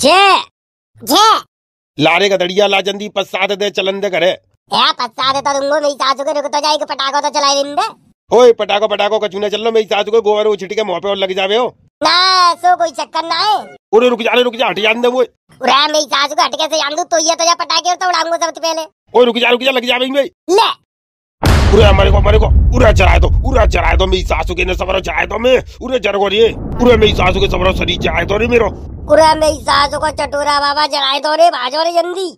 जे जे लारे का दड़िया ला जंदी पसाद दे चलन दे करे क्या पसाद तो तुमको मेरी सासू के रुक तो के पटाखो तो चलाए दिन दे ओए पटाखो पटाखो कचूने चल लो मेरी सासू को गोवर उछटी के मुंह पे और लग जावे हो ना सो कोई चक्कर ना है उरे रुक जा रुक जा हट जान दे वो उरे मेरी सासू को के से आंदू तो ये तो जा पटाखे तो उड़ाऊंगा सबसे पहले ओए रुक जा रुक जा लग जावे भाई ले मेरे को को दो मेरी सासू को बाबा रे भाजो रे जल्दी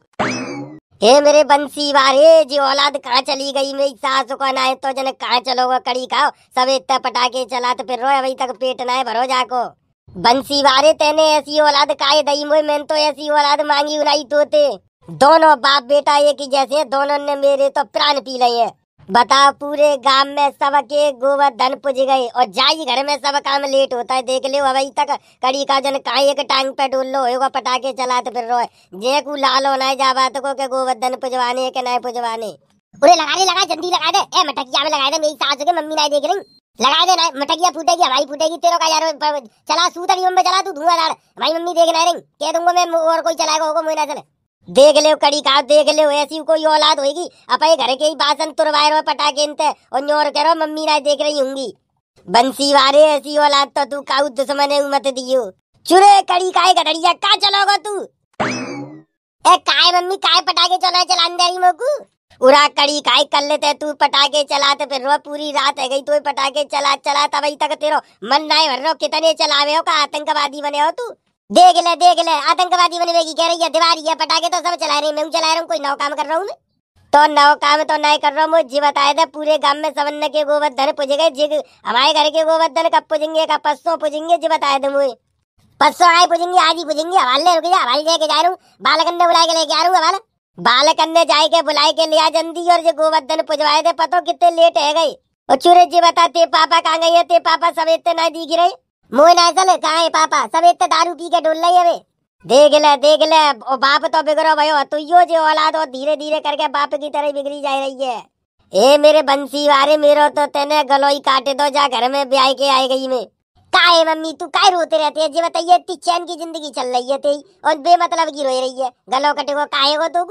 बंसी बारे जी औलाद कहाँ चली गई मेरी सासू का ना तो जन चलोगे कड़ी खाओ सब इतना पटाखे चला तो फिर रो अभी तक पेट ना है भरो जाको बंसी बारे तेने ऐसी औलाद काहे दई मोए मैंने तो ऐसी औलाद मांगी उनाई तोते दोनों बाप बेटा एक ही जैसे दोनों ने मेरे तो प्राण पी लिए हैं बताओ पूरे गांव में सबके गोवर्धन पुज गए और जाई घर में सब काम लेट होता है देख लो अभी तक कड़ी का जन का एक टांग पे डोल लो होगा पटाखे चलाते फिर रोए जे को लाल होना जा बात को के गोवर्धन पुजवाने के नहीं पुजवाने उरे लगा ले लगा जल्दी लगा दे ए मटकिया में लगा दे मेरी सास के मम्मी नहीं देख रही लगा दे ना मटकिया फूटेगी हवाई फूटेगी तेरे का यार चला सूत अभी चला तू धुआं भाई मम्मी देख ना रही कह दूंगा मैं और कोई चलाएगा होगा मुझे ना चले देख ले कड़ी का देख ले ऐसी कोई औलाद होगी अपने घर के ही बासन तुरवा रहे पटाखे इनते और न्योर करो मम्मी ना देख रही होंगी बंसी वाले ऐसी औलाद तो तू काउ दुश्मन मत दियो चुरे कड़ी काय गड़िया का चलोगो तू ए काय मम्मी काय पटाखे चला चला अंदर ही मोकू उरा कड़ी काय कर लेते तू पटाखे चलाते तो फिर रो पूरी रात है गई तू तो पटाखे चला चला तभी तक तेरो मन ना भर रो कितने चलावे हो का आतंकवादी बने हो तू देख ले देख ले आतंकवादी बने कह रही है दीवार है पटाखे तो सब चला रही मैं चला रहा हूँ कोई नौ काम कर रहा हूँ मैं तो नौ काम तो नहीं कर रहा हूँ जी बताया था तो पूरे गांव में सवन्न के गोवर्धन गए जी हमारे घर के गोवर्धन कब पुजेंगे कब परसों पुजेंगे जी बताया था तो मुझे परसों आए पुजेंगे आज ही पुजेंगे हवाले रुक जा हवाले लेके जा रहा हूँ ने बुला के लेके आ रहा हूँ हवाला ने जाए के बुलाए के लिया जल्दी और जो गोवर्धन पुजवाए थे पता कितने लेट है गई और चूरे जी बताते पापा कहाँ गए थे पापा सब इतने तो नहीं दिख रहे मोहन आजल कहाँ है पापा सब इतने दारू पी के डोल रही है वे देख ले देख ले ओ बाप तो बिगड़ो भयो यो जो औलाद हो धीरे धीरे करके बाप की तरह बिगड़ी जा रही है ए मेरे बंसी वारे मेरो तो तेने गलोई काटे दो जा घर में ब्याह के आए गई में काहे मम्मी तू काहे रोते रहते है जी बताइए इतनी चैन की जिंदगी चल रही है तेरी और बेमतलब की रोई रही है गलो कटे को काहे को तो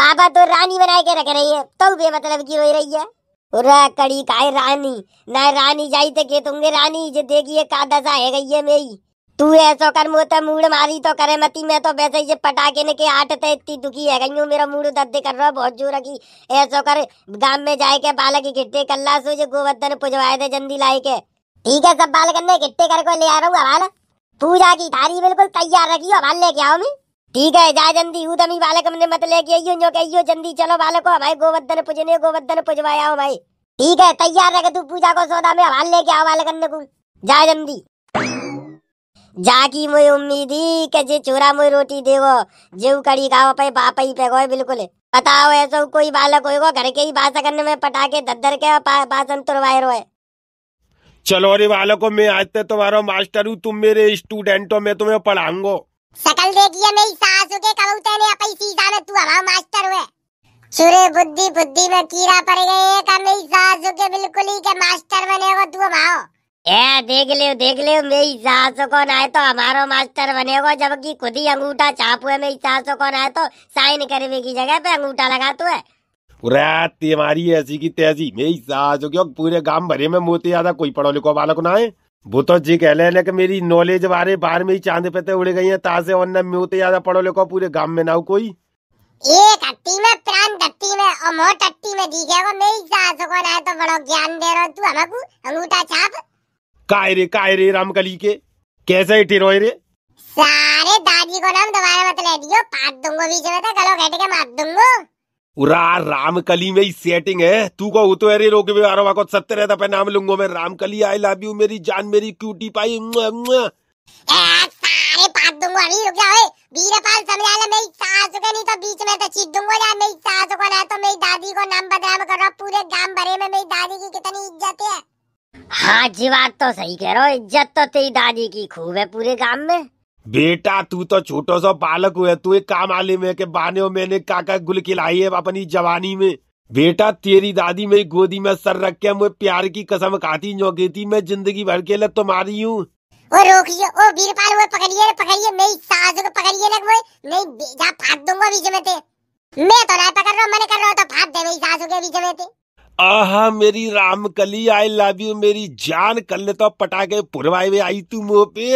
पापा तो रानी बना के रख रही है तो बेमतलब की रोई रही है कड़ी काय रानी ना रानी जाई तो के तुंगे रानी जे देखिए का दशा है गई है मेरी तू ऐसो कर मुँह तो मूड मारी तो करे मती मैं तो वैसे ही पटाखे ने के आठ तो इतनी दुखी है गई हूँ मेरा मूड दर्द कर रहा बहुत जोर की ऐसो कर गांव में जाए के बालक इकट्ठे ला सो गोवर्धन पुजवाए थे जल्दी लाए के ठीक है सब बालक ने इकट्ठे करके ले आ रहा हूँ हवाला पूजा की थारी बिल्कुल तैयार रखी हवाल लेके आओ मैं ठीक है जा जल्दी उदमी तो बालक हमने मत ले के आइयो जो कहियो जल्दी चलो बालक को भाई गोवर्धन पूजने गोवर्धन पूजवाया हो भाई ठीक है तैयार रखे तू पूजा को सौदा में हाल लेके आओ बालक अनुकूल जा जल्दी जाकी मोय ही के जे चोरा मोय रोटी देवो जेऊ कड़ी खाओ पे बाप ही पे गोए बिल्कुल बताओ ऐसा कोई बालक होएगा घर के ही बात करने में पटाके दद्दर के बासन तुरवाए रोए चलो रे बालको मैं आज तक तो तुम्हारा मास्टर हूँ तुम मेरे स्टूडेंटो में तुम्हें पढ़ाऊंगा सकल देखिए मेरी सासू के कबूतर ने अपनी सीधा में तू हवा मास्टर हुए चुरे बुद्धि बुद्धि में कीड़ा पड़ गए का मेरी सासू के बिल्कुल ही के मास्टर बने हो तू भाओ ए देख ले देख ले मेरी सासो कौन आए तो हमारो मास्टर बने बनेगो जबकि खुद ही अंगूठा छापू है मेरी सासो कौन आए तो साइन करने की जगह पे अंगूठा लगा तू है पूरा तुम्हारी ऐसी की तेजी मेरी सासो के पूरे गांव भरे में मोती ज्यादा कोई पढ़ो लिखो बालक ना है वो तो जी कह रहे कि मेरी नॉलेज बारे बार में ही चांद पे तो उड़ गई है ताजे और न म्यू ज्यादा पढ़ो लिखो पूरे गांव में ना हो कोई एक हट्टी में प्राण टट्टी में और मोह टट्टी में दी जाएगा मेरी सास को ना तो बड़ो ज्ञान दे रहा तू हमको अंगूठा छाप काय रे काय रे रामकली के कैसे ही टिरोय रे सारे दादी को नाम दोबारा मत ले दियो पाट दूंगा बीच में तो गलो घट के मार दूंगा उरा रामकली में ही सेटिंग है तू को तो अरे रोके भी आरोप को सत्य रहता पे नाम लूंगो मैं रामकली आई लव यू मेरी जान मेरी क्यूटी पाई सारे दूंगा अभी रुक वीरपाल समझा ले मेरी सास को नहीं तो बीच में तो चीट दूंगा यार मेरी सास को ना तो मेरी दादी को नाम बदनाम कर रहा पूरे गांव भरे में मेरी दादी की कितनी इज्जत है हाँ जी बात तो सही कह रहा हूँ इज्जत तो तेरी दादी की खूब है पूरे गांव में बेटा तू तो छोटो सा बालक हुए तू एक काम आलिम है के बाने हो मैंने काका गुल खिलाई है अपनी जवानी में बेटा तेरी दादी मेरी गोदी में सर रख के मुझे प्यार की कसम खाती थी मैं जिंदगी भर के लिए तुम्हारी हूँ ओ रोकिए ओ वीरपाल वो पकड़िए पकड़िए मेरी सास को पकड़िए ना वो मैं जा फाड़ दूंगा बीच में मैं तो नहीं पकड़ रहा मैंने कर रहा तो फाड़ दे मेरी सास के बीच में आहा मेरी रामकली आई लव यू मेरी जान कल तो पटाखे पुरवाई में आई तू मुंह पे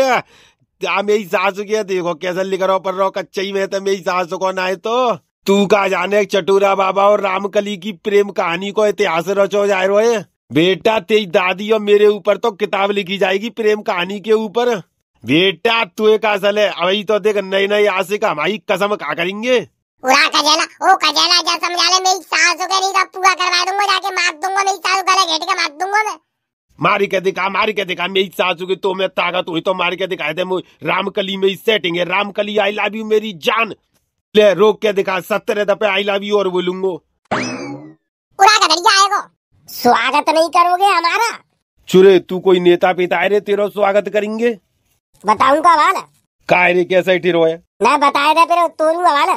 आ हाँ, मेरी सास के देखो कैसा लिख रहा पढ़ रहा कच्चा ही में तो मेरी सास को ना है तो तू का जाने चटूरा बाबा और रामकली की प्रेम कहानी को इतिहास रचो जा रहे बेटा तेरी दादी और मेरे ऊपर तो किताब लिखी जाएगी प्रेम कहानी के ऊपर बेटा तू एक असल है अभी तो देख नई नई आशिक हमारी कसम का करेंगे जा समझा ले मेरी सासों के पूरा करवा दूंगा जाके मार दूंगा मेरी सास गला घेट के मार दूंगा मैं मारी के दिखा मारी के दिखा मेरी सासू की तो मैं ताकत हुई तो मारी के दिखाए थे रामकली में सेटिंग है रामकली आई लव यू मेरी जान ले रोक के दिखा सत्तर दफे आई लव यू और बोलूंगो स्वागत नहीं करोगे हमारा चुरे तू कोई नेता पिता आए रे तेरा स्वागत करेंगे बताऊंगा वाला का रे कैसे ठिरो है मैं बताया था फिर तोड़ूंगा वाला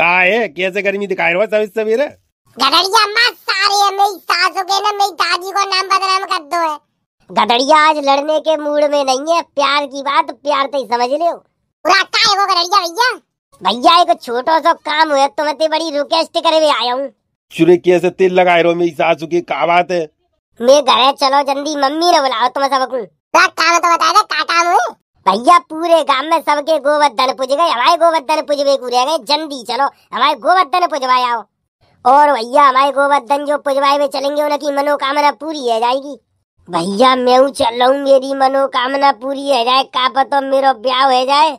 का है कैसे गर्मी दिखाए रहा सभी सवेरे गडरिया मत सारे मेरी सासू के ना मेरी दादी को नाम बदनाम कर दो है गडरिया आज लड़ने के मूड में नहीं है प्यार की बात प्यार से तो समझ लियो पूरा का है वो गडरिया भैया भैया एक छोटा सा काम है तो मैं ते बड़ी रिक्वेस्ट करे भी आया हूँ चुरे कैसे तेल लगाए रहो मेरी सासू की का बात है मैं घर चलो जल्दी मम्मी ने बुलाओ तुम्हें तो सबको काम तो बता दे का काम है भैया पूरे गांव में सबके गोवर्धन पूज गए हमारे गोवर्धन पूजवे को रह गए जल्दी चलो हमारे गोवर्धन पूजवाया आओ और भैया हमारे गोवर्धन जो पुजवाए में चलेंगे उनकी मनोकामना पूरी हो जाएगी भैया मैं हूँ चल रहा हूँ मेरी मनोकामना पूरी है जाए का पता मेरा ब्याह हो जाए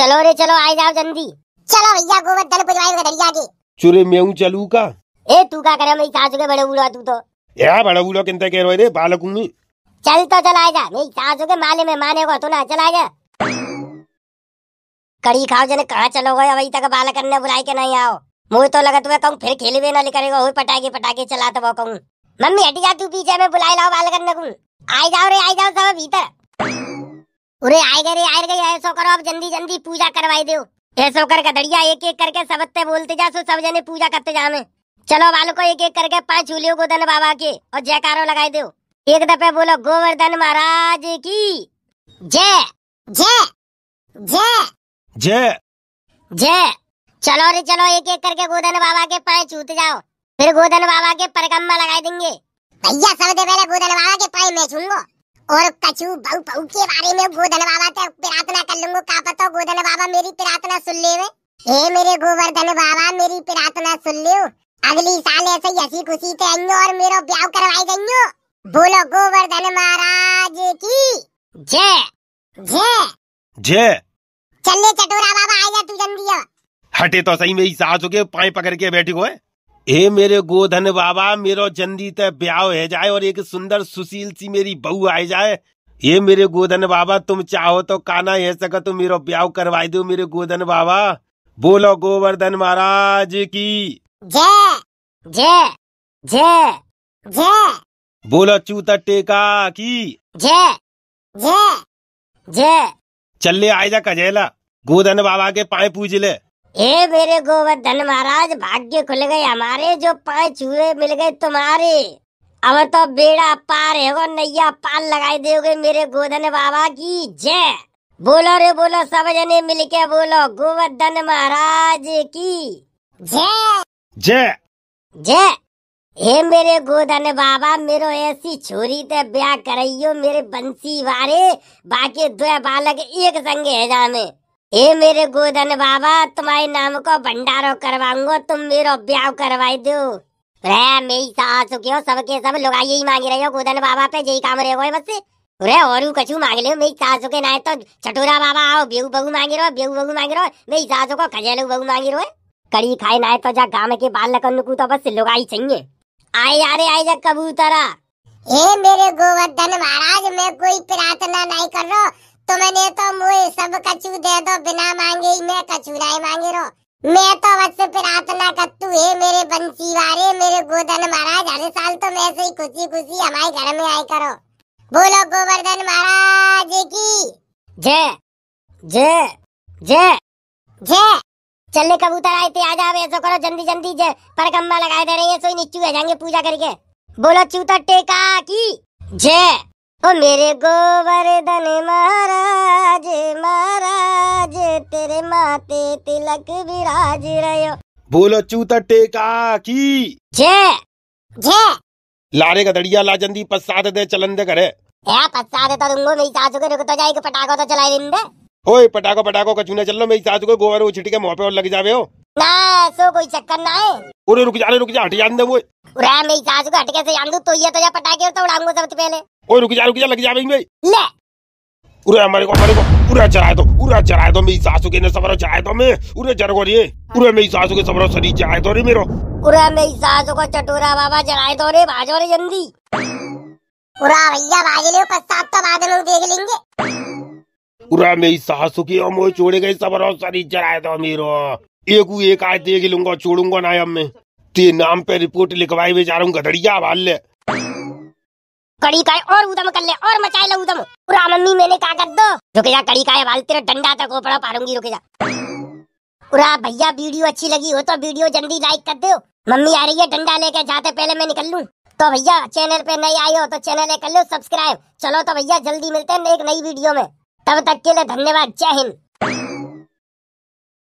चलो रे चलो आ जाओ जल्दी चलो भैया गोवर्धन पुजवाए दरिया के चुरे मैं हूँ चलू का ए तू का करे मेरी सासू के बड़े बूढ़ा तू तो यार बड़े बूढ़ा किनते कह रहे रे बालक हूं चल तो चला जा मेरी सासू के माले में माने को तो ना चला जा कड़ी खाओ जने कहाँ चलोगे अभी तक बालक करने बुलाए के नहीं आओ मुझे तो लगा तुम्हें कहूँ फिर खेलवे ना लेकर वही पटाखे पटाखे चलाते वो कहूँ मम्मी हट जा तू पीछे में बुलाई लाओ बाल करने को जाओ रे आई जाओ सब भीतर अरे आए गए रे आए गए ऐसा करो अब जल्दी जल्दी पूजा करवाई दो ऐसा कर गदड़िया एक एक करके सब ते बोलते जा सो सब जने पूजा करते जा में चलो बालू को एक एक करके पांच झूलियों को धन बाबा के और जयकारो लगाई दो एक दफे बोलो गोवर्धन महाराज की जय जय जय जय चलो रे चलो एक एक करके गोधन बाबा के पाए छूत जाओ फिर गोधन बाबा के परकम्मा लगा देंगे भैया सबसे पहले गोधन बाबा के पाए मैं छूंगो और कछु बहु बहु के बारे में गोधन बाबा से प्रार्थना कर लूंगा का पता गोधन बाबा मेरी प्रार्थना सुन ले हे मेरे गोवर्धन बाबा मेरी प्रार्थना सुन लियो अगली साल ऐसे हंसी खुशी से आइयो और मेरा ब्याह करवाई देंगे बोलो गोवर्धन महाराज की जय जय जय चल ले चटोरा बाबा आएगा तू जल्दी हटे तो सही मेरी सास हो गए पाए पकड़ के बैठे हुए हे मेरे गोधन बाबा मेरो जंदी ते ब्याह है जाए और एक सुंदर सुशील सी मेरी बहू आ जाए ये मेरे गोधन बाबा तुम चाहो तो काना है सका तुम मेरो ब्याह करवा दो मेरे गोधन बाबा बोलो गोवर्धन महाराज की जे, जे, जे, जे। बोलो चूता टेका की जे, जे, जे। चल ले जा कजेला गोधन बाबा के पाए पूज ले हे मेरे गोवर्धन महाराज भाग्य खुल गए हमारे जो पांच हुए मिल गए तुम्हारे अब तो बेड़ा पार है नैया पाल लगाई दोगे मेरे गोधन बाबा की जय बोलो रे बोलो सब जने मिल के बोलो गोवर्धन महाराज की जय जय जय हे मेरे गोधन बाबा मेरो ऐसी छोरी ते ब्याह करो मेरे बंसी वारे बाकी दो बालक एक संगे है जाने ए मेरे गोधन बाबा तुम्हारे नाम को भंडारो करवाऊंगो तुम मेरो ब्याह करवाई दो मेरी सास क्यों सबके सब, सब लोग यही मांग रहे हो गोधन बाबा पे यही काम रहे हो बस रे और कछु मांग लो मेरी सासू के ना तो चटोरा बाबा आओ बेहू बहू मांगे रहो बेहू बहू मांगे रहो मेरी सासू को खजल बहू मांगे रहो कड़ी खाए ना तो जा गाँव के बाल लकन लकू तो बस लुगाई चाहिए आए आ रे आए जा कबूतरा ए मेरे गोवर्धन महाराज मैं कोई प्रार्थना नहीं कर रहा तो मैंने तो मुझे सब कचू दे दो बिना मांगे ही मैं कचू राय मांगे रो मैं तो बस प्रार्थना कत्तू है मेरे बंसी वाले मेरे गोदन महाराज हर साल तो मैं से ही खुशी खुशी हमारे घर में आए करो बोलो गोवर्धन महाराज की जय जय जय जय चले कबूतर आए थे आ जाओ ऐसा करो जल्दी जल्दी जय पर कम्बा लगाए दे रहे है सोई नीचू है जाएंगे पूजा करके बोलो चूतर टेका की जय ओ मेरे गोवर्धन महाराज महाराज तेरे माते तिलक विराज रहो बोलो चूता टेका की जे जे लारे का दड़िया ला जंदी पसाद दे चलन दे करे या पसाद तो रुंगो मेरी सासु के रुक तो जाएगी पटाखो तो चलाए दिन दे ओए पटाखो पटाखो कचूना चल लो मेरी सासु को गोवर वो के मुंह पे और लग जावे हो ना सो कोई चक्कर ना है अरे रुक जा अरे रुक जा हट जान दे वो अरे मैं सास को हट कैसे जान दूं तो ये तो जा पटाके और तो उड़ाऊंगा सबसे पहले ओए रुक जा रुक जा लग जा भाई ले उरे हमारे को हमारे को पूरा चढ़ाए तो पूरा चढ़ाए तो मेरी सासु के ने सबरो चढ़ाए तो मैं उरे जर को रे उरे मेरी सासु के सबरो सरी चढ़ाए तो रे मेरो उरे मेरी सासु को चटोरा बाबा चढ़ाए तो रे भाजो रे जल्दी पूरा भैया भाग ले पश्चात तो बाद में देख लेंगे पूरा मेरी सासु की ओ मोए छोड़े गए सबरो सरी चढ़ाए तो मेरो एक एक आए देख तो लूंगा छोड़ूंगा ना अब मैं ते तो नाम पे रिपोर्ट लिखवाई भी जा बेचारा गधड़िया भाल ले कड़ी का और उदम कर ले और मचाए लो उदम पूरा मम्मी मैंने कहा कर दो रुके जा कड़ी का भाल तेरा डंडा तक तो ओपड़ा पारूंगी रुके जा पूरा भैया वीडियो अच्छी लगी हो तो वीडियो जल्दी लाइक कर दो मम्मी आ रही है डंडा लेके जाते पहले मैं निकल लूँ तो भैया चैनल पे नए आए हो तो चैनल कर लो सब्सक्राइब चलो तो भैया जल्दी मिलते हैं एक नई वीडियो में तब तक के लिए धन्यवाद जय हिंद